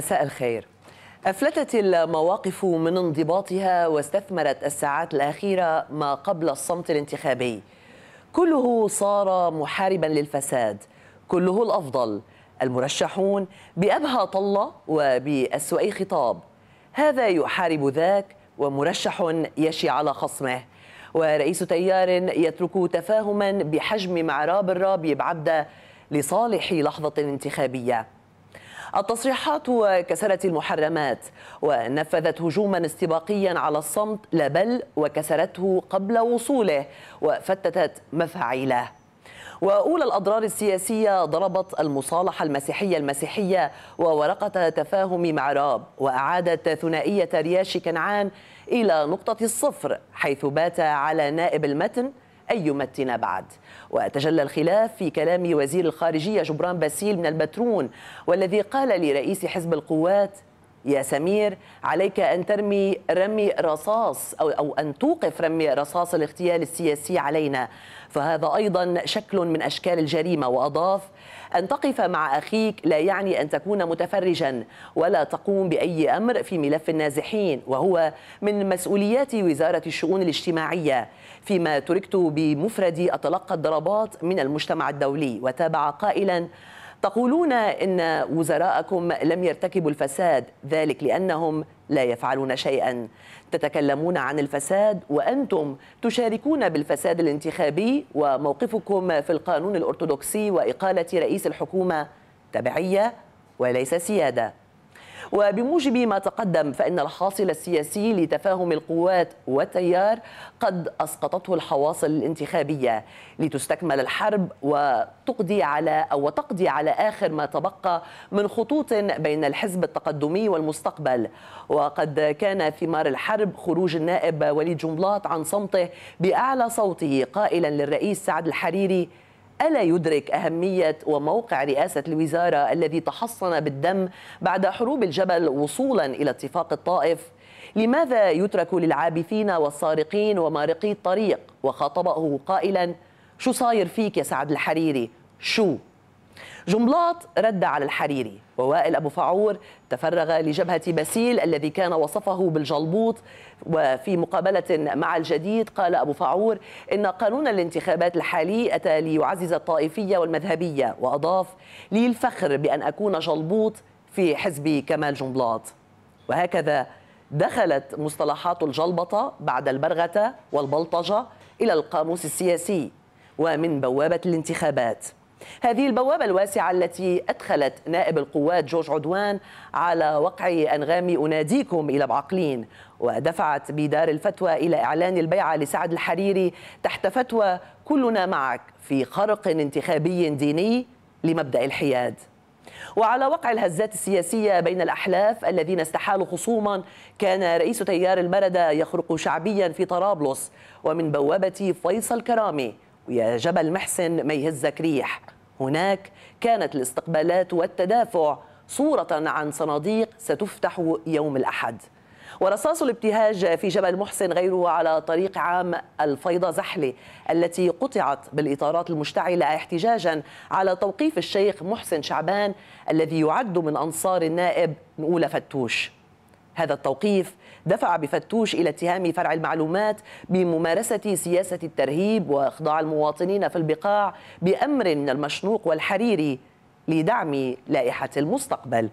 مساء الخير أفلتت المواقف من انضباطها واستثمرت الساعات الأخيرة ما قبل الصمت الانتخابي كله صار محاربا للفساد كله الأفضل المرشحون بأبهى طلة وبأسوأ خطاب هذا يحارب ذاك ومرشح يشي على خصمه ورئيس تيار يترك تفاهما بحجم معراب الراب بعبدة لصالح لحظة انتخابية التصريحات كسرت المحرمات ونفذت هجوما استباقيا على الصمت لا بل وكسرته قبل وصوله وفتتت مفاعيله وأولى الأضرار السياسية ضربت المصالحة المسيحية المسيحية وورقة تفاهم مع راب وأعادت ثنائية رياش كنعان إلى نقطة الصفر حيث بات على نائب المتن أن يمتن بعد وتجلى الخلاف في كلام وزير الخارجية جبران باسيل من البترون والذي قال لرئيس حزب القوات يا سمير عليك أن ترمي رمي رصاص أو, أو أن توقف رمي رصاص الاغتيال السياسي علينا فهذا أيضا شكل من أشكال الجريمة وأضاف أن تقف مع أخيك لا يعني أن تكون متفرجا ولا تقوم بأي أمر في ملف النازحين وهو من مسؤوليات وزارة الشؤون الاجتماعية فيما تركت بمفردي أتلقى الضربات من المجتمع الدولي وتابع قائلا تقولون إن وزراءكم لم يرتكبوا الفساد ذلك لأنهم لا يفعلون شيئا تتكلمون عن الفساد وأنتم تشاركون بالفساد الانتخابي وموقفكم في القانون الأرثوذكسي وإقالة رئيس الحكومة تبعية وليس سيادة وبموجب ما تقدم فإن الحاصل السياسي لتفاهم القوات والتيار قد أسقطته الحواصل الانتخابية لتستكمل الحرب وتقضي على أو وتقضي على آخر ما تبقى من خطوط بين الحزب التقدمي والمستقبل وقد كان ثمار الحرب خروج النائب وليد جملات عن صمته بأعلى صوته قائلا للرئيس سعد الحريري ألا يدرك أهمية وموقع رئاسة الوزارة الذي تحصن بالدم بعد حروب الجبل وصولا إلى اتفاق الطائف؟ لماذا يترك للعابثين والسارقين ومارقي الطريق وخاطبه قائلا شو صاير فيك يا سعد الحريري شو جملات رد على الحريري ووائل أبو فعور تفرغ لجبهة باسيل الذي كان وصفه بالجلبوط وفي مقابلة مع الجديد قال أبو فعور إن قانون الانتخابات الحالي أتى ليعزز الطائفية والمذهبية وأضاف لي الفخر بأن أكون جلبوط في حزب كمال جنبلاط وهكذا دخلت مصطلحات الجلبطة بعد البرغة والبلطجة إلى القاموس السياسي ومن بوابة الانتخابات هذه البوابة الواسعة التي أدخلت نائب القوات جورج عدوان على وقع أنغام أناديكم إلى بعقلين ودفعت بدار الفتوى إلى إعلان البيعة لسعد الحريري تحت فتوى كلنا معك في خرق انتخابي ديني لمبدأ الحياد وعلى وقع الهزات السياسية بين الأحلاف الذين استحالوا خصوما كان رئيس تيار المردة يخرق شعبيا في طرابلس ومن بوابة فيصل كرامي ويا جبل محسن ما يهزك ريح هناك كانت الاستقبالات والتدافع صورة عن صناديق ستفتح يوم الأحد ورصاص الابتهاج في جبل محسن غيره على طريق عام الفيضة زحلة التي قطعت بالإطارات المشتعلة احتجاجا على توقيف الشيخ محسن شعبان الذي يعد من أنصار النائب نقول فتوش هذا التوقيف دفع بفتوش إلى اتهام فرع المعلومات بممارسة سياسة الترهيب وإخضاع المواطنين في البقاع بأمر من المشنوق والحريري لدعم لائحة المستقبل